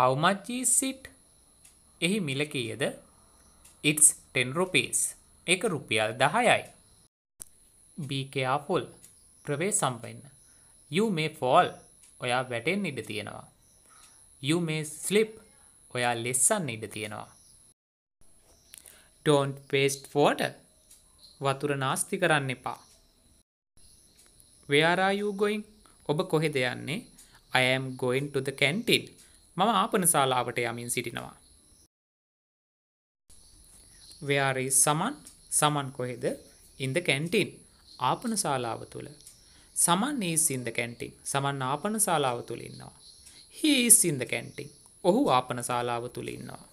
How much is it? එහි මිල කීයද? It's 10 rupees. ඒක රුපියල් 10යි. Be careful. ප්‍රවේ සම්පන්න. You may fall. ඔයා වැටෙන්න ඉඩ තියෙනවා. You may slip. ඔයා lessන්න ඉඩ තියෙනවා. Don't waste water. වතුර නාස්ති කරන්න එපා. Where are you going? ඔබ කොහෙද යන්නේ? I am going to the canteen. මම ආපනශාලාවට යමින් සිටිනවා. ව්‍යාරී සමන් සමන් කොහෙද ඉන්ද කැන්ටින් ආපනශාලාව තුළ සමන් ඒසින්ද කැන්ටින් සමන් ආපනශාලාව තුළ ඉන්නවා. හි ඉස්සින්ද කැන්ටින් ඔහු ආපනශාලාව තුළ ඉන්නවා.